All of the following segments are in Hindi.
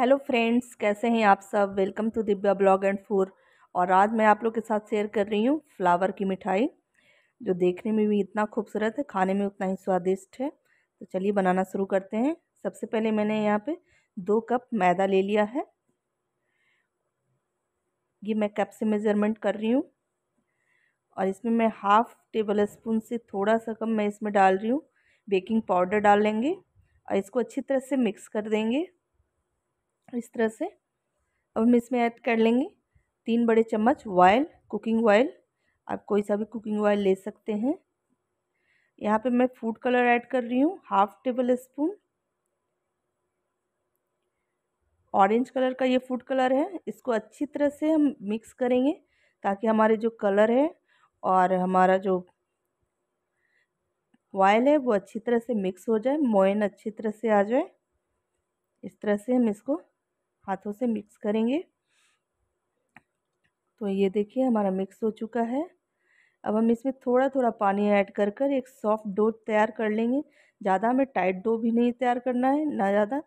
हेलो फ्रेंड्स कैसे हैं आप सब welcome to Divya blog and फूर और आज मैं आप लोग के साथ शेयर कर रही हूँ फ्लावर की मिठाई जो देखने में भी इतना खूबसूरत है खाने में उतना ही स्वादिष्ट है तो चलिए बनाना शुरू करते हैं सबसे पहले मैंने यहाँ पे दो कप मैदा ले लिया है ये मैं कप से मेज़रमेंट कर रही हूँ और इसमें मैं हाफ़ टेबल स्पून से थोड़ा सा कम मैं इसमें डाल रही हूँ बेकिंग पाउडर डाल लेंगे और इसको अच्छी तरह से मिक्स कर देंगे इस तरह से अब हम इसमें ऐड कर लेंगे तीन बड़े चम्मच ऑयल कुकिंग ऑयल आप कोई सा भी कुकिंग ऑयल ले सकते हैं यहाँ पे मैं फूड कलर ऐड कर रही हूँ half tablespoon orange colour का ये फूड कलर है इसको अच्छी तरह से हम मिक्स करेंगे ताकि हमारे जो कलर है और हमारा जो ऑयल है वो अच्छी तरह से मिक्स हो जाए मोइन अच्छी तरह से आ जाए इस तरह से हम इसको हाथों से मिक्स करेंगे तो ये देखिए हमारा मिक्स हो चुका है अब हम इसमें थोड़ा थोड़ा पानी ऐड कर कर एक सॉफ्ट डो तैयार कर लेंगे ज़्यादा हमें टाइट डो भी नहीं तैयार करना है ना ज़्यादा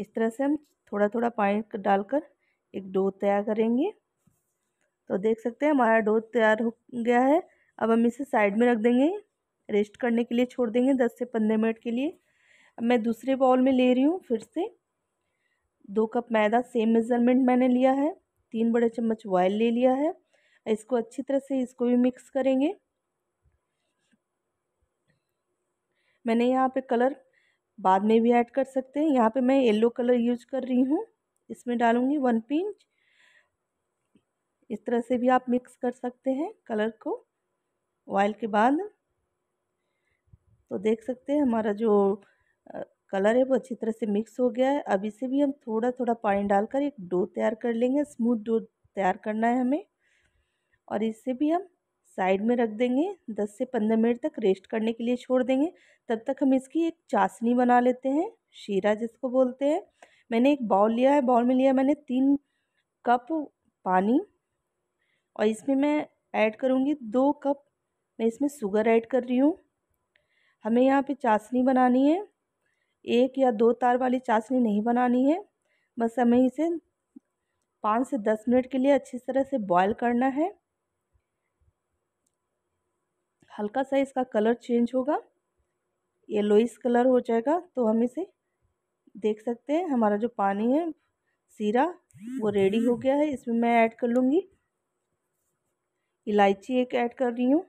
इस तरह से हम थोड़ा थोड़ा पानी डालकर एक डो तैयार करेंगे तो देख सकते हैं हमारा डो तैयार हो गया है अब हम इसे साइड में रख देंगे रेस्ट करने के लिए छोड़ देंगे दस से पंद्रह मिनट के लिए अब मैं दूसरे बॉल में ले रही हूँ फिर से दो कप मैदा सेम मेज़रमेंट मैंने लिया है तीन बड़े चम्मच ऑयल ले लिया है इसको अच्छी तरह से इसको भी मिक्स करेंगे मैंने यहाँ पे कलर बाद में भी ऐड कर सकते हैं यहाँ पे मैं येलो कलर यूज कर रही हूँ इसमें डालूँगी वन पिंच इस तरह से भी आप मिक्स कर सकते हैं कलर को ऑयल के बाद तो देख सकते हैं हमारा जो कलर है वो अच्छी तरह से मिक्स हो गया है अब इसे भी हम थोड़ा थोड़ा पानी डालकर एक डो तैयार कर लेंगे स्मूथ डो तैयार करना है हमें और इसे भी हम साइड में रख देंगे 10 से 15 मिनट तक रेस्ट करने के लिए छोड़ देंगे तब तक हम इसकी एक चाशनी बना लेते हैं शीरा जिसको बोलते हैं मैंने एक बाउल लिया है बाउल में लिया मैंने तीन कप पानी और इसमें मैं ऐड करूँगी दो कप मैं इसमें शुगर ऐड कर रही हूँ हमें यहाँ पे चाशनी बनानी है एक या दो तार वाली चाशनी नहीं बनानी है बस हमें इसे पाँच से दस मिनट के लिए अच्छी तरह से बॉयल करना है हल्का सा इसका कलर चेंज होगा येलोइस कलर हो जाएगा तो हम इसे देख सकते हैं हमारा जो पानी है सीरा वो रेडी हो गया है इसमें मैं ऐड कर लूँगी इलायची एक ऐड कर रही हूँ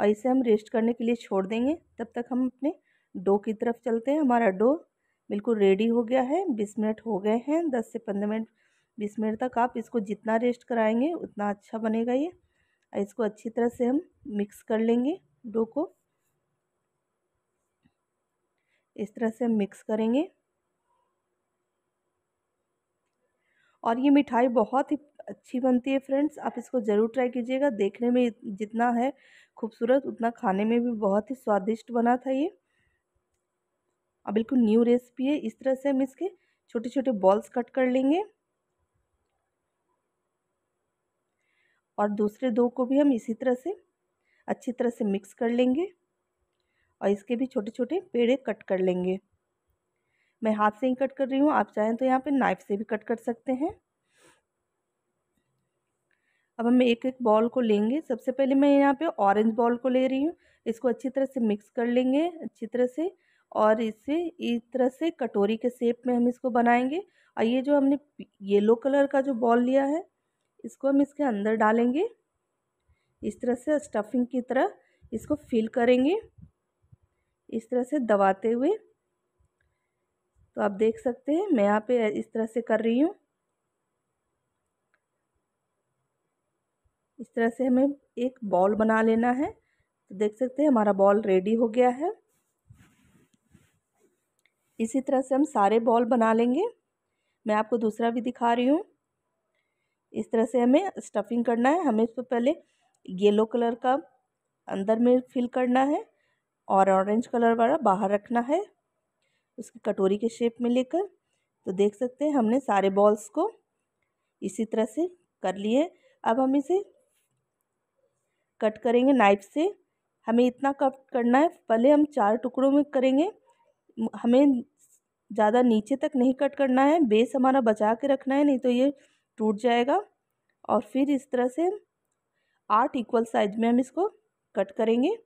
और इसे हम रेस्ट करने के लिए छोड़ देंगे तब तक हम अपने डो की तरफ चलते हैं हमारा डो बिल्कुल रेडी हो गया है बीस मिनट हो गए हैं दस से पंद्रह मिनट बीस मिनट तक आप इसको जितना रेस्ट कराएंगे उतना अच्छा बनेगा ये इसको अच्छी तरह से हम मिक्स कर लेंगे डो को इस तरह से हम मिक्स करेंगे और ये मिठाई बहुत ही अच्छी बनती है फ्रेंड्स आप इसको ज़रूर ट्राई कीजिएगा देखने में जितना है खूबसूरत उतना खाने में भी बहुत ही स्वादिष्ट बना था ये और बिल्कुल न्यू रेसिपी है इस तरह से हम इसके छोटे छोटे बॉल्स कट कर लेंगे और दूसरे दो को भी हम इसी तरह से अच्छी तरह से मिक्स कर लेंगे और इसके भी छोटे छोटे पेड़े कट कर लेंगे मैं हाथ से ही कट कर रही हूँ आप चाहें तो यहाँ पे नाइफ से भी कट कर सकते हैं अब हम एक एक बॉल को लेंगे सबसे पहले मैं यहाँ पे ऑरेंज बॉल को ले रही हूँ इसको अच्छी तरह से मिक्स कर लेंगे अच्छी तरह से और इसे इस तरह से कटोरी के शेप में हम इसको बनाएंगे और ये जो हमने येलो कलर का जो बॉल लिया है इसको हम इसके अंदर डालेंगे इस तरह से स्टफिंग की तरह इसको फिल करेंगे इस तरह से दबाते हुए तो आप देख सकते हैं मैं यहाँ पे इस तरह से कर रही हूँ इस तरह से हमें एक बॉल बना लेना है तो देख सकते हैं हमारा बॉल रेडी हो गया है इसी तरह से हम सारे बॉल बना लेंगे मैं आपको दूसरा भी दिखा रही हूँ इस तरह से हमें स्टफिंग करना है हमें इसको पहले येलो कलर का अंदर में फिल करना है और ऑरेंज कलर वाला बाहर रखना है उसकी कटोरी के शेप में लेकर तो देख सकते हैं हमने सारे बॉल्स को इसी तरह से कर लिए अब हम इसे कट करेंगे नाइफ से हमें इतना कट करना है पहले हम चार टुकड़ों में करेंगे हमें ज़्यादा नीचे तक नहीं कट करना है बेस हमारा बचा के रखना है नहीं तो ये टूट जाएगा और फिर इस तरह से आठ इक्वल साइज में हम इसको कट करेंगे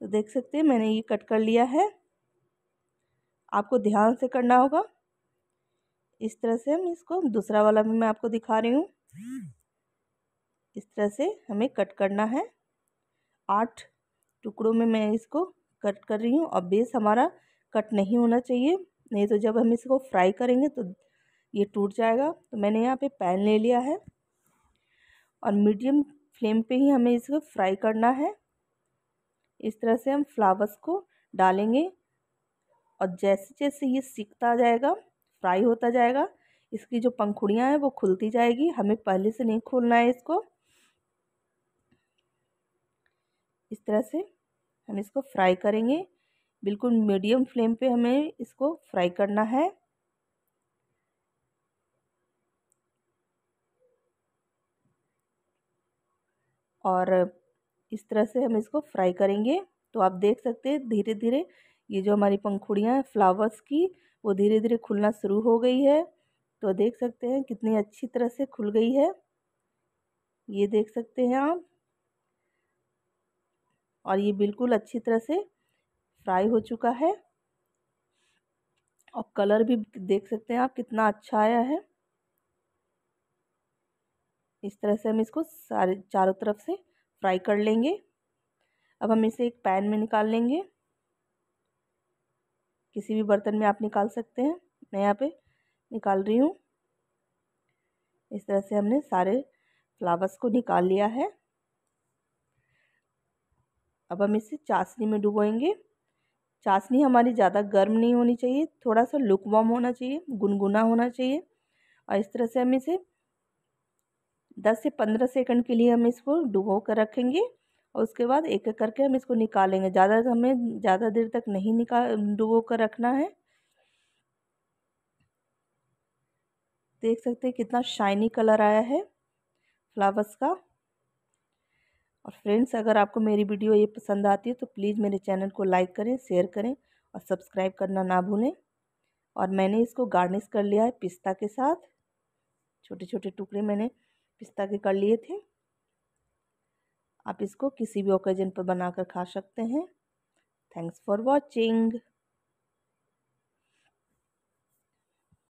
तो देख सकते हैं मैंने ये कट कर लिया है आपको ध्यान से करना होगा इस तरह से हम इसको दूसरा वाला भी मैं आपको दिखा रही हूँ इस तरह से हमें कट करना है आठ टुकड़ों में मैं इसको कट कर रही हूँ और बेस हमारा कट नहीं होना चाहिए नहीं तो जब हम इसको फ्राई करेंगे तो ये टूट जाएगा तो मैंने यहाँ पे पैन ले लिया है और मीडियम फ्लेम पे ही हमें इसको फ्राई करना है इस तरह से हम फ्लावर्स को डालेंगे और जैसे जैसे ये सीखता जाएगा फ्राई होता जाएगा इसकी जो पंखुड़ियाँ हैं वो खुलती जाएगी हमें पहले से नहीं खोलना है इसको इस तरह से हम इसको फ्राई करेंगे बिल्कुल मीडियम फ्लेम पे हमें इसको फ्राई करना है और इस तरह से हम इसको फ्राई करेंगे तो आप देख सकते हैं धीरे धीरे ये जो हमारी पंखुड़ियाँ हैं फ्लावर्स की वो धीरे धीरे खुलना शुरू हो गई है तो देख सकते हैं कितनी अच्छी तरह से खुल गई है ये देख सकते हैं आप और ये बिल्कुल अच्छी तरह से फ्राई हो चुका है और कलर भी देख सकते हैं आप कितना अच्छा आया है इस तरह से हम इसको सारे चारों तरफ से फ्राई कर लेंगे अब हम इसे एक पैन में निकाल लेंगे किसी भी बर्तन में आप निकाल सकते हैं मैं यहाँ पे निकाल रही हूँ इस तरह से हमने सारे फ्लावर्स को निकाल लिया है अब हम इसे चाशनी में डुबोएंगे चाशनी हमारी ज़्यादा गर्म नहीं होनी चाहिए थोड़ा सा लुकवाम होना चाहिए गुनगुना होना चाहिए और इस तरह से हम इसे दस से पंद्रह सेकंड के लिए हम इसको डुबो कर रखेंगे और उसके बाद एक एक करके हम इसको निकालेंगे ज़्यादा हमें ज़्यादा देर तक नहीं निकाल डुबो कर रखना है देख सकते हैं कितना शाइनी कलर आया है फ्लावर्स का और फ्रेंड्स अगर आपको मेरी वीडियो ये पसंद आती है तो प्लीज़ मेरे चैनल को लाइक करें शेयर करें और सब्सक्राइब करना ना भूलें और मैंने इसको गार्निश कर लिया है पिस्ता के साथ छोटे छोटे टुकड़े मैंने पिस्ता के कर लिए थे आप इसको किसी भी ओकेजन पर बनाकर खा सकते हैं थैंक्स फॉर वॉचिंग